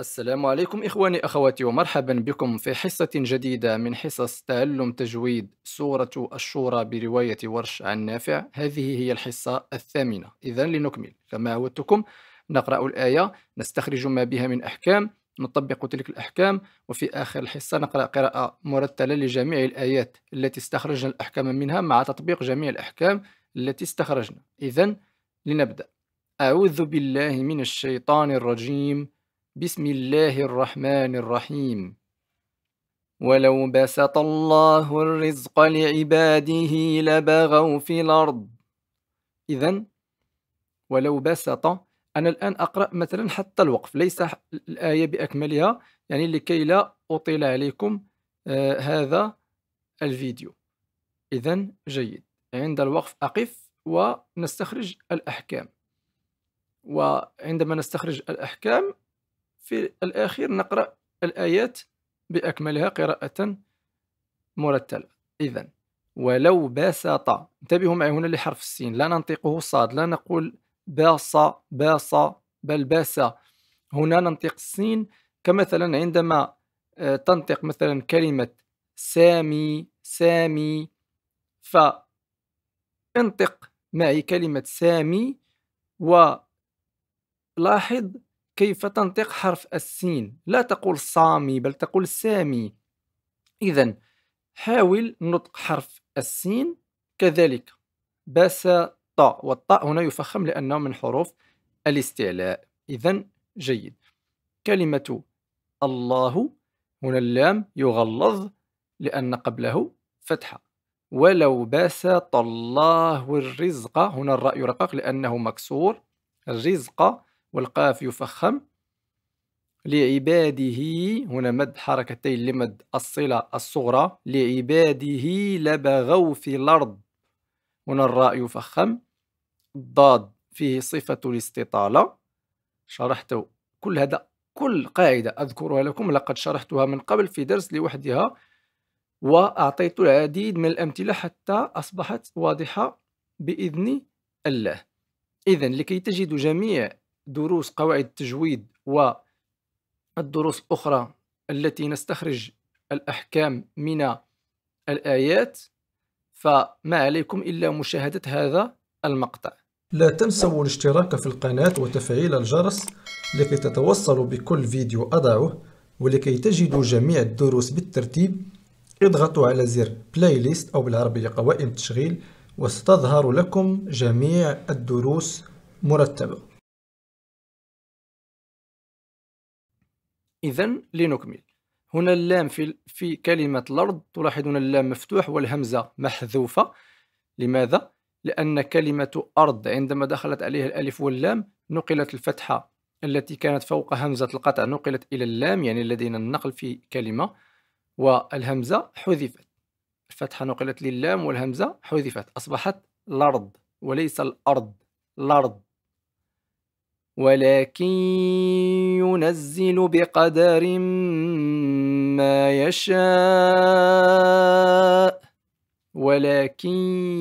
السلام عليكم إخواني أخواتي ومرحبا بكم في حصة جديدة من حصص تعلم تجويد سورة الشورى برواية ورش عن نافع هذه هي الحصة الثامنة إذا لنكمل كما عودتكم نقرأ الآية نستخرج ما بها من أحكام نطبق تلك الأحكام وفي آخر الحصة نقرأ قراءة مرتلة لجميع الآيات التي استخرجنا الأحكام منها مع تطبيق جميع الأحكام التي استخرجنا إذا لنبدأ أعوذ بالله من الشيطان الرجيم بسم الله الرحمن الرحيم ولو بسط الله الرزق لعباده لبغوا في الأرض إذا ولو بسط أنا الآن أقرأ مثلا حتى الوقف ليس الآية بأكملها يعني لكي لا أطيل عليكم آه هذا الفيديو إذا جيد عند الوقف أقف ونستخرج الأحكام وعندما نستخرج الأحكام في الأخير نقرأ الآيات بأكملها قراءة مرتلة إذا ولو بسط انتبهوا معي هنا لحرف السين لا ننطقه صاد لا نقول باص باص بل باس هنا ننطق السين كمثلا عندما آه، تنطق مثلا كلمة سامي سامي فانطق معي كلمة سامي ولاحظ كيف تنطق حرف السين لا تقول صامي بل تقول سامي إذا حاول نطق حرف السين كذلك بس طاء والطاء هنا يفخم لأنه من حروف الاستعلاء إذا جيد كلمة الله هنا اللام يغلظ لأن قبله فتحة ولو بسط الله الرزق هنا الراء يرقق لأنه مكسور الرزق والقاف يفخم لعباده هنا مد حركتين لمد الصلة الصغرى لعباده لبغوا في الأرض هنا الراء يفخم الضاد فيه صفة الاستطالة شرحت كل هذا كل قاعدة أذكرها لكم لقد شرحتها من قبل في درس لوحدها وأعطيت العديد من الأمثلة حتى أصبحت واضحة بإذن الله إذا لكي تجدوا جميع دروس قواعد التجويد والدروس الأخرى التي نستخرج الأحكام من الآيات فما عليكم إلا مشاهدة هذا المقطع لا تنسوا الاشتراك في القناة وتفعيل الجرس لكي تتوصلوا بكل فيديو أضعه ولكي تجدوا جميع الدروس بالترتيب اضغطوا على زر بلاي ليست أو بالعربية قوائم التشغيل وستظهر لكم جميع الدروس مرتبة إذا لنكمل هنا اللام في, في كلمة الأرض تلاحظون اللام مفتوح والهمزة محذوفة لماذا؟ لأن كلمة أرض عندما دخلت عليها الألف واللام نقلت الفتحة التي كانت فوق همزة القطع نقلت إلى اللام يعني لدينا النقل في كلمة والهمزة حذفت الفتحة نقلت للام والهمزة حذفت أصبحت الأرض وليس الأرض الأرض ولكن ينزل بقدر ما يشاء ولكن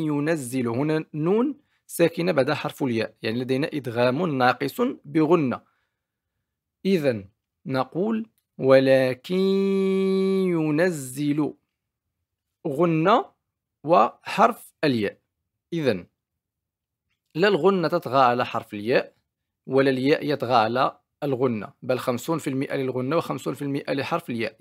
ينزل هنا نون ساكنة بعد حرف الياء يعني لدينا إدغام ناقص بغنة إذا نقول ولكن ينزل غنة وحرف الياء إذا لا الغنة تطغى على حرف الياء ولا الياء يطغى على الغنة بل 50% للغنة و50% لحرف الياء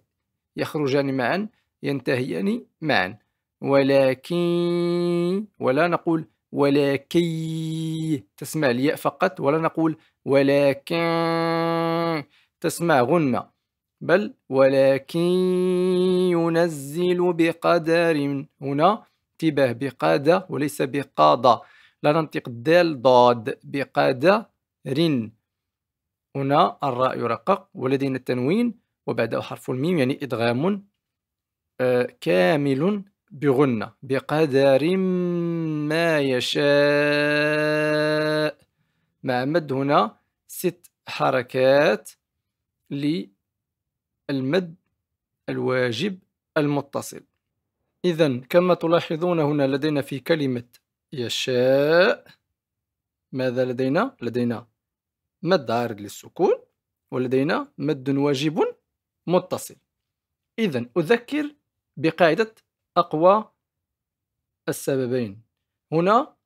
يخرجان معا ينتهيان معا ولكن ولا نقول ولكي تسمع الياء فقط ولا نقول ولكن تسمع غنة بل ولكن ينزل بقدر هنا انتباه بقادة وليس بقادة لا ننطق الدال ضاد بقادة رين هنا الراء يرقق ولدينا التنوين وبعده حرف الميم يعني إدغام آه، كامل بغنة بقدر ما يشاء مع مد هنا ست حركات للمد الواجب المتصل إذا كما تلاحظون هنا لدينا في كلمة يشاء ماذا لدينا؟ لدينا مد عارض للسكون ولدينا مد واجب متصل إذا أذكر بقاعدة أقوى السببين هنا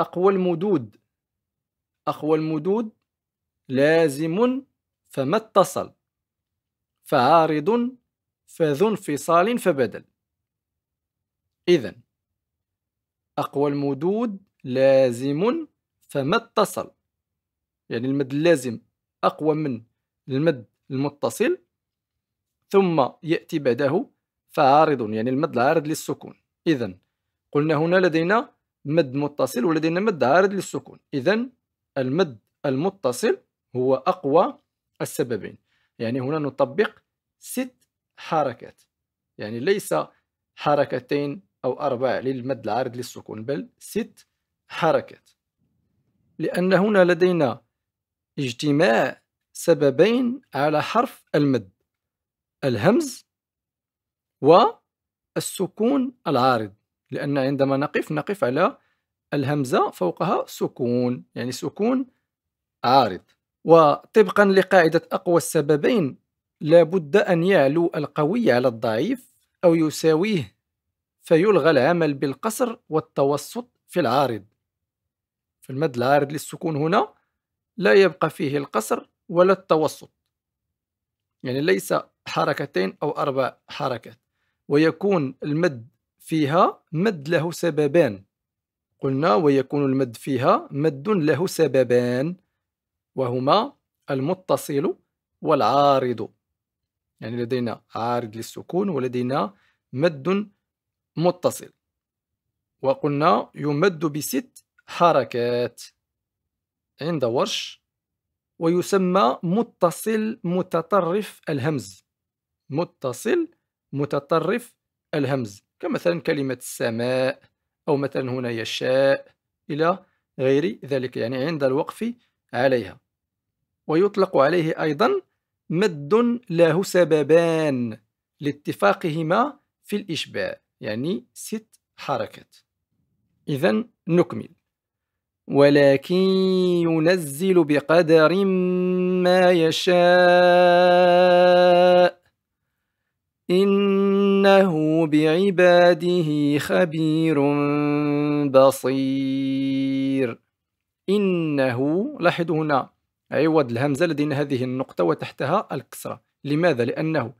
أقوى المدود أقوى المدود لازم فما اتصل فعارض فذو انفصال فبدل إذا أقوى المدود لازم فما اتصل يعني المد اللازم أقوى من المد المتصل ثم يأتي بعده فعارض يعني المد العارض للسكون إذا قلنا هنا لدينا مد متصل ولدينا مد عارض للسكون إذا المد المتصل هو أقوى السببين يعني هنا نطبق ست حركات يعني ليس حركتين أو أربع للمد العارض للسكون بل ست حركات لأن هنا لدينا اجتماع سببين على حرف المد الهمز والسكون العارض لأن عندما نقف نقف على الهمزة فوقها سكون يعني سكون عارض وطبقا لقاعدة أقوى السببين لابد أن يعلو القوي على الضعيف أو يساويه فيلغى العمل بالقصر والتوسط في العارض المد العارض للسكون هنا لا يبقى فيه القصر ولا التوسط يعني ليس حركتين أو أربع حركات ويكون المد فيها مد له سببان قلنا ويكون المد فيها مد له سببان وهما المتصل والعارض يعني لدينا عارض للسكون ولدينا مد متصل وقلنا يمد بست حركات عند ورش ويسمى متصل متطرف الهمز متصل متطرف الهمز كمثلا كلمة السماء أو مثلا هنا يشاء إلى غير ذلك يعني عند الوقف عليها ويطلق عليه أيضا مد له سببان لاتفاقهما في الإشباع يعني ست حركات إذا نكمل ولكن ينزل بقدر ما يشاء إنه بعباده خبير بصير إنه لاحظوا هنا عوض الهمزة لدينا هذه النقطة وتحتها الكسرة لماذا؟ لأنه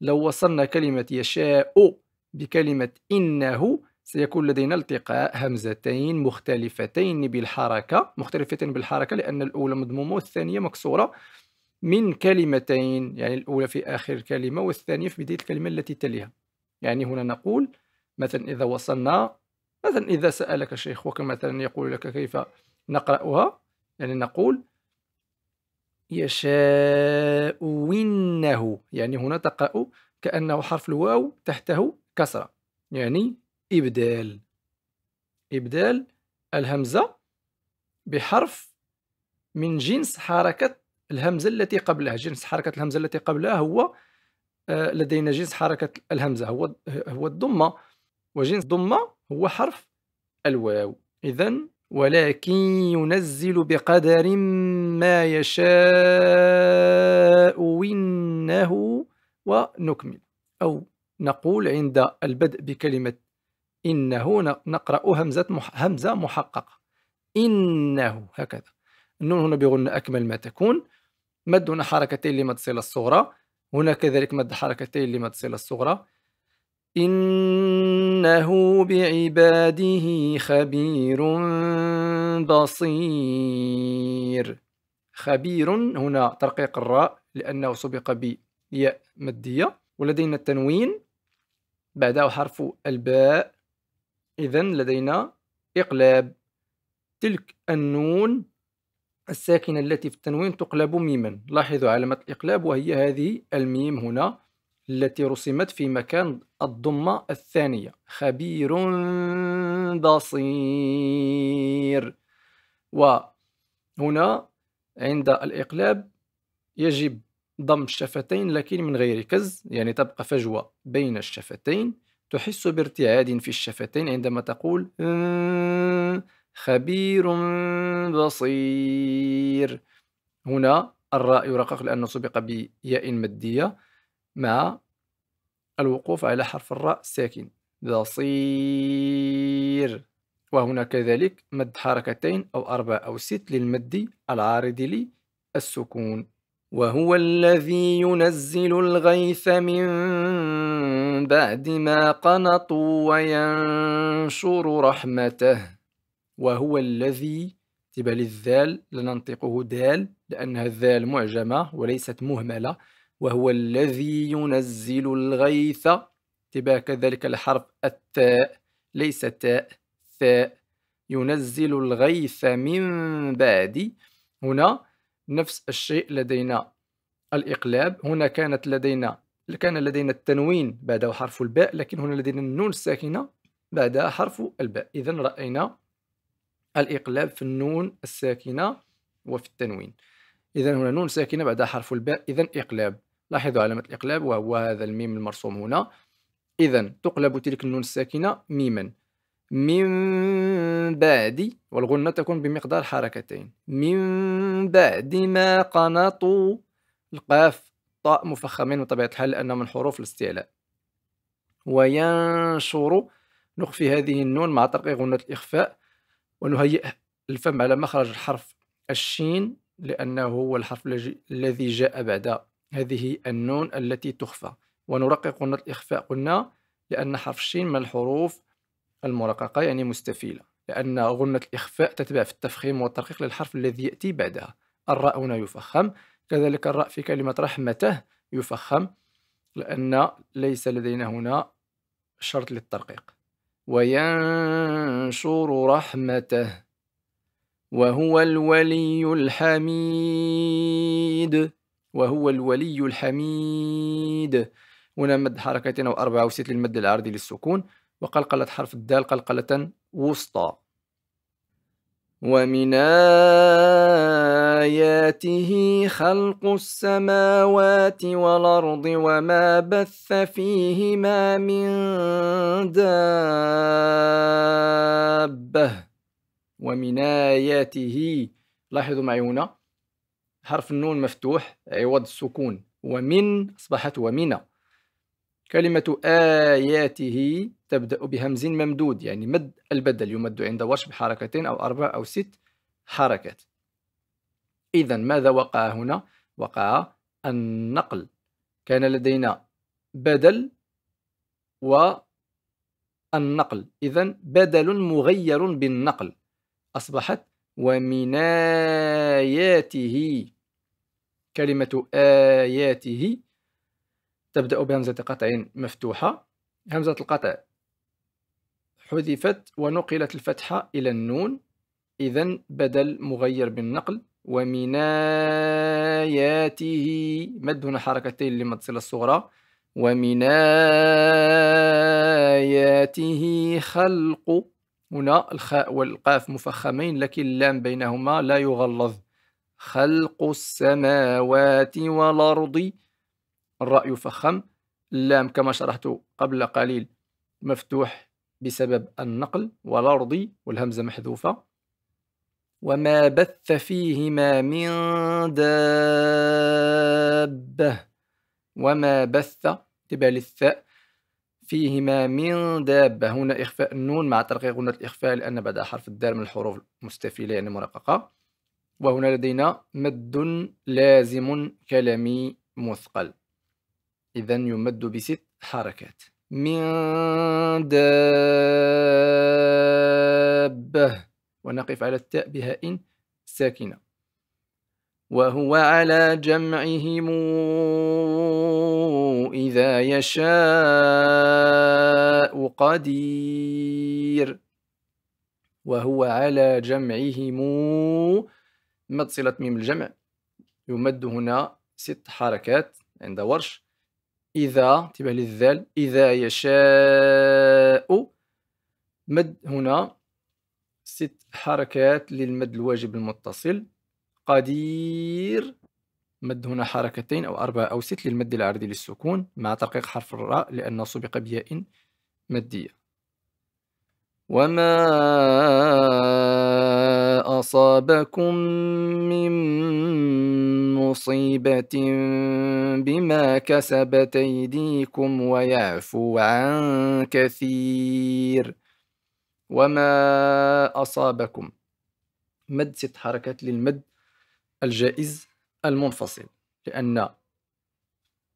لو وصلنا كلمة يشاء بكلمة إنه سيكون لدينا التقاء همزتين مختلفتين بالحركة مختلفتين بالحركة لأن الأولى مضمومة والثانية مكسورة من كلمتين يعني الأولى في آخر الكلمة والثانية في بداية الكلمة التي تليها يعني هنا نقول مثلا إذا وصلنا مثلا إذا سألك شيخك مثلا يقول لك كيف نقرأها يعني نقول يشاءونه يعني هنا تقرأ كأنه حرف الواو تحته كسرة يعني إبدال إبدال الهمزة بحرف من جنس حركة الهمزة التي قبلها جنس حركة الهمزة التي قبلها هو آه، لدينا جنس حركة الهمزة هو هو الضمة وجنس ضمة هو حرف الواو إذا ولكن ينزل بقدر ما يشاء إنه ونكمل أو نقول عند البدء بكلمة إنه نقرأ همزة مح همزة محققة إنه هكذا النون هنا بغن أكمل ما تكون مد هنا حركتين لمد صلة الصغرى هنا كذلك مد حركتين لمد صلة الصغرى إنه بعباده خبير بصير خبير هنا ترقيق الراء لأنه سبق بياء مدية ولدينا التنوين بعده حرف الباء إذا لدينا إقلاب تلك النون الساكنة التي في التنوين تقلب ميما لاحظوا علامة الإقلاب وهي هذه الميم هنا التي رسمت في مكان الضمة الثانية خبير بصير وهنا عند الإقلاب يجب ضم الشفتين لكن من غير كز يعني تبقى فجوة بين الشفتين تحس بارتعاد في الشفتين عندما تقول آه، خبير بصير هنا الراء يرقق لأنه سبق بياء مدية مع الوقوف على حرف الراء الساكن بصير وهنا كذلك مد حركتين أو أربع أو ست للمد العارض للسكون وهو الذي ينزل الغيث من من بعد ما قنطوا وينشر رحمته وهو الذي تبقى للذال لننطقه دال لأنها الذال معجمة وليست مهملة وهو الذي ينزل الغيث تبا كذلك الحرف التاء ليس تاء ثاء ينزل الغيث من بعد هنا نفس الشيء لدينا الإقلاب هنا كانت لدينا كان لدينا التنوين بعده حرف الباء لكن هنا لدينا النون الساكنة بعدها حرف الباء إذا رأينا الإقلاب في النون الساكنة وفي التنوين إذا هنا نون ساكنة بعدها حرف الباء إذا إقلاب لاحظوا علامة الإقلاب وهو هذا الميم المرسوم هنا إذا تقلب تلك النون الساكنة ميما من بعد والغنة تكون بمقدار حركتين من بعد ما قنطوا القاف طاء مفخمين بطبيعة الحال لأنه من حروف الاستعلاء وينشر نخفي هذه النون مع ترقيق غنة الإخفاء ونهيئ الفم على مخرج الحرف الشين لأنه هو الحرف الذي جاء بعد هذه النون التي تخفى ونرقق غنة الإخفاء قلنا لأن حرف الشين من الحروف المرققة يعني مستفيلة لأن غنة الإخفاء تتبع في التفخيم والترقيق للحرف الذي يأتي بعدها الراء هنا يفخم كذلك الراء في كلمة رحمته يفخم لأن ليس لدينا هنا شرط للترقيق وينشر رحمته وهو الولي الحميد وهو الولي الحميد هنا مد حركتين أو أربعة وست للمد العرضي للسكون وقلقلة حرف الدال قلقلة وسطى ومن آياته خلق السماوات والأرض وما بث فيهما من دابة ومن آياته لاحظوا معي هنا حرف النون مفتوح عوض السكون ومن أصبحت ومنا كلمة آياته تبدأ بهمز ممدود يعني مد البدل يمد عند ورش بحركتين أو أربع أو ست حركات إذا ماذا وقع هنا؟ وقع النقل كان لدينا بدل والنقل إذا بدل مغير بالنقل أصبحت ومن آياته كلمة آياته تبدأ بهمزة قطع مفتوحة همزة القطع حذفت ونقلت الفتحة إلى النون إذا بدل مغير بالنقل ومن آياته مد هنا حركتين لمد الصلة الصغرى ومن آياته خلق هنا الخاء والقاف مفخمين لكن اللام بينهما لا يغلظ خلق السماوات والأرض الرأي فخم اللام كما شرحت قبل قليل مفتوح بسبب النقل والأرض والهمزة محذوفة وما بث فيهما من دابة وما بث تبال الثاء فيهما من دابة هنا إخفاء النون مع ترقيق غنة الإخفاء لأن بعد حرف الدال من الحروف المستفيلة يعني مرققة وهنا لدينا مد لازم كلامي مثقل إذا يمد بست حركات من دابة ونقف على التاء بهاء ساكنة وهو على جمعهم إذا يشاء قدير وهو على جمعهم مد صلة ميم الجمع يمد هنا ست حركات عند ورش إذا انتبه للذال إذا يشاء مد هنا ست حركات للمد الواجب المتصل قدير مد هنا حركتين أو أربعة أو ست للمد العرضي للسكون مع ترقيق حرف الراء لأنه سبق بياء مادية وما أصابكم من مصيبة بما كسبت أيديكم ويعفو عن كثير وما أصابكم مد ست حركات للمد الجائز المنفصل لأن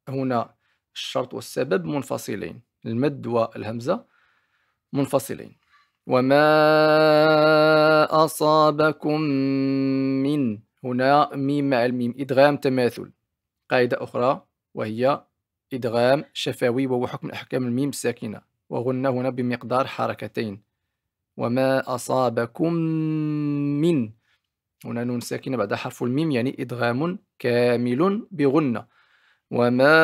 هنا الشرط والسبب منفصلين المد والهمزة منفصلين وما أصابكم من هنا ميم مع الميم إدغام تماثل قاعدة أخرى وهي إدغام شفوي وهو حكم أحكام الميم الساكنة وغنى هنا بمقدار حركتين وما أصابكم من هنا نون ساكنة بعد حرف الميم يعني إدغام كامل بغنة وما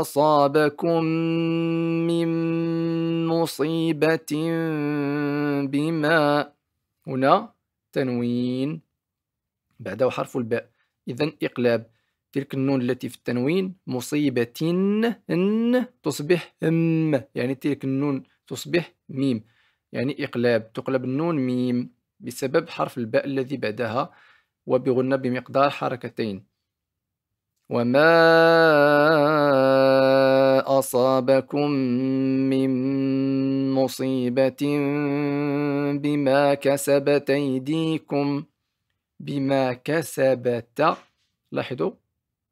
أصابكم من مصيبة بما هنا تنوين بعده حرف الباء إذا إقلاب تلك النون التي في التنوين مصيبة إن تصبح أم يعني تلك النون تصبح ميم يعني إقلاب تقلب النون ميم بسبب حرف الباء الذي بعدها وبغنى بمقدار حركتين وما أصابكم من مصيبة بما كسبت أيديكم بما كسبت لاحظوا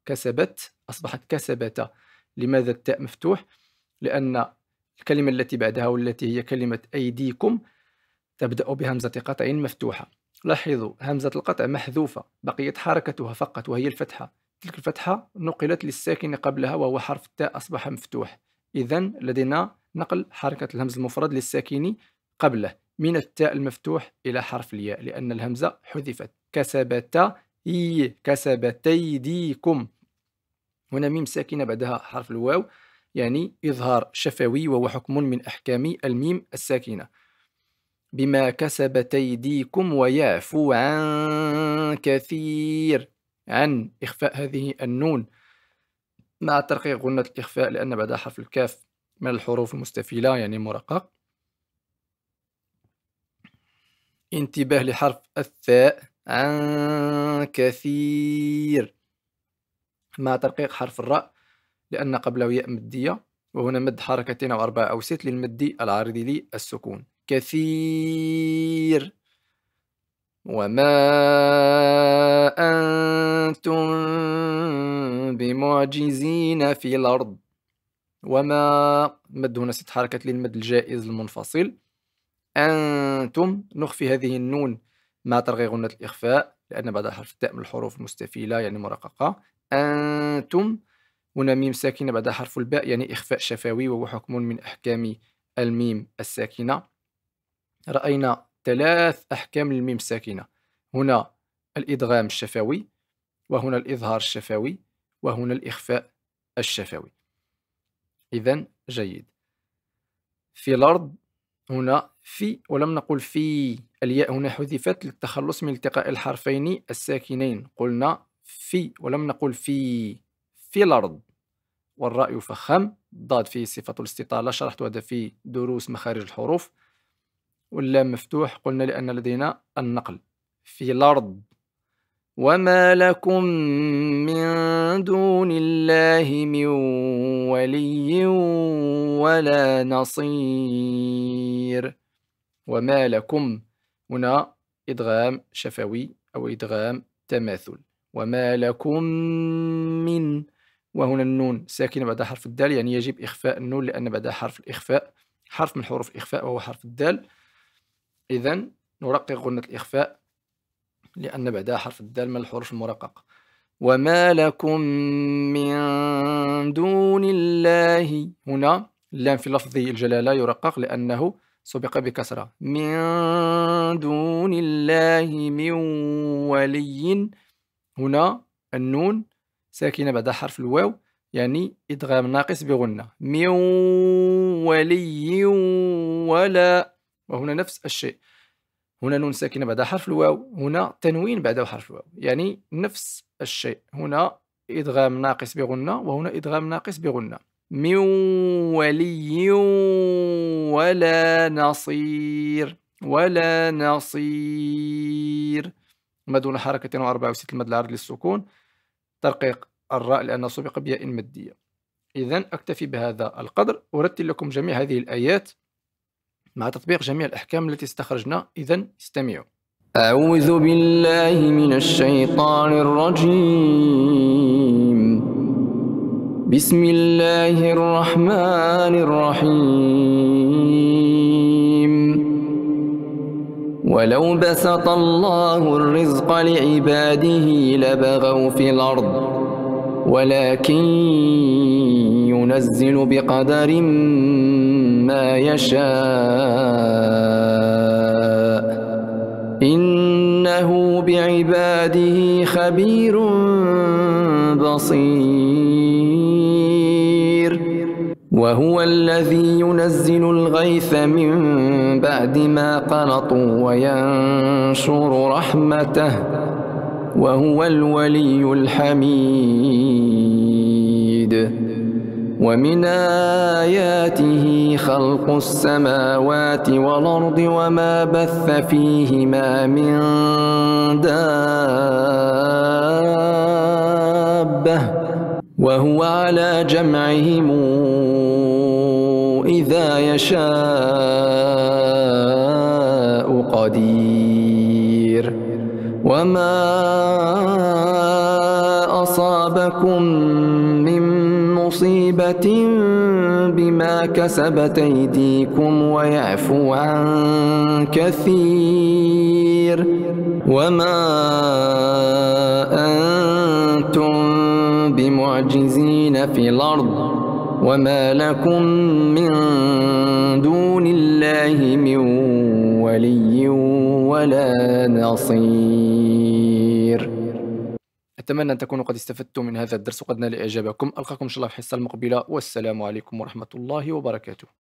كسبت أصبحت كسبت لماذا التاء مفتوح؟ لأن الكلمة التي بعدها والتي هي كلمة أيديكم تبدأ بهمزة قطع مفتوحة لاحظوا همزة القطع محذوفة بقيت حركتها فقط وهي الفتحة تلك الفتحة نقلت للساكن قبلها وهو حرف التاء أصبح مفتوح إذا لدينا نقل حركة الهمز المفرد للساكن قبله من التاء المفتوح إلى حرف الياء لأن الهمزة حذفت كسبتا إي كسبتيديكم هنا ميم ساكنة بعدها حرف الواو يعني إظهار شفوي وهو حكم من أحكام الميم الساكنة بما كسبت أيديكم ويعفو عن كثير عن إخفاء هذه النون مع ترقيق غنة الإخفاء لأن بعدها حرف الكاف من الحروف المستفيلة يعني مرقق انتباه لحرف الثاء عن كثير مع ترقيق حرف الراء لأن قبله ياء مدية وهنا مد حركتين أو أربعة أو ست للمد العارض للسكون كثير وما أنتم بمعجزين في الأرض وما مد هنا حركة للمد الجائز المنفصل أنتم نخفي هذه النون مع ترغي غنة الإخفاء لأن بعد حرف التاء من الحروف المستفيلة يعني مرققة أنتم هنا ميم ساكنة بعد حرف الباء يعني إخفاء شفوي وهو حكم من أحكام الميم الساكنة رأينا ثلاث أحكام للميم الساكنة هنا الإدغام الشفوي وهنا الإظهار الشفوي وهنا الإخفاء الشفوي إذا جيد في الأرض هنا في ولم نقل في الياء هنا حذفت للتخلص من التقاء الحرفين الساكنين قلنا في ولم نقل في في الأرض والراء يفخم الضاد فيه صفة الاستطالة شرحت هذا في دروس مخارج الحروف واللام مفتوح قلنا لأن لدينا النقل في الأرض وما لكم من دون الله من ولي ولا نصير وما لكم هنا إدغام شفوي أو إدغام تماثل وما لكم من وهنا النون ساكنة بعد حرف الدال يعني يجب إخفاء النون لأن بعد حرف الإخفاء حرف من حروف الإخفاء وهو حرف الدال إذا نرقق غنة الإخفاء لأن بعدها حرف الدال من الحروف المرققة وما لكم من دون الله هنا اللام في لفظ الجلالة يرقق لأنه سبق بكسرة من دون الله من ولي هنا النون ساكنة بعد حرف الواو يعني إدغام ناقص بغنة من ولي ولا وهنا نفس الشيء هنا نون ساكنة بعد حرف الواو هنا تنوين بعد حرف الواو يعني نفس الشيء هنا إدغام ناقص بغنة وهنا إدغام ناقص بغنة من ولي ولا نصير ولا نصير ما دون حركة وأربعة وست المد العرض للسكون ترقيق الراء لأنه سبق بياء مدية إذا أكتفي بهذا القدر أرتل لكم جميع هذه الآيات مع تطبيق جميع الأحكام التي استخرجنا إذا استمعوا أعوذ بالله من الشيطان الرجيم بسم الله الرحمن الرحيم ولو بسط الله الرزق لعباده لبغوا في الأرض ولكن ينزل بقدر يشاء إنه بعباده خبير بصير وهو الذي ينزل الغيث من بعد ما قنطوا وينشر رحمته وهو الولي الحميد ومن آياته خلق السماوات والأرض وما بث فيهما من دابة وهو على جمعهم إذا يشاء قدير وما أصابكم مصيبة بما كسبت أيديكم ويعفو عن كثير وما أنتم بمعجزين في الأرض وما لكم من دون الله من ولي ولا نصير أتمنى أن تكونوا قد استفدتم من هذا الدرس وقد نال إعجابكم ألقاكم إن شاء الله في الحصة المقبلة والسلام عليكم ورحمة الله وبركاته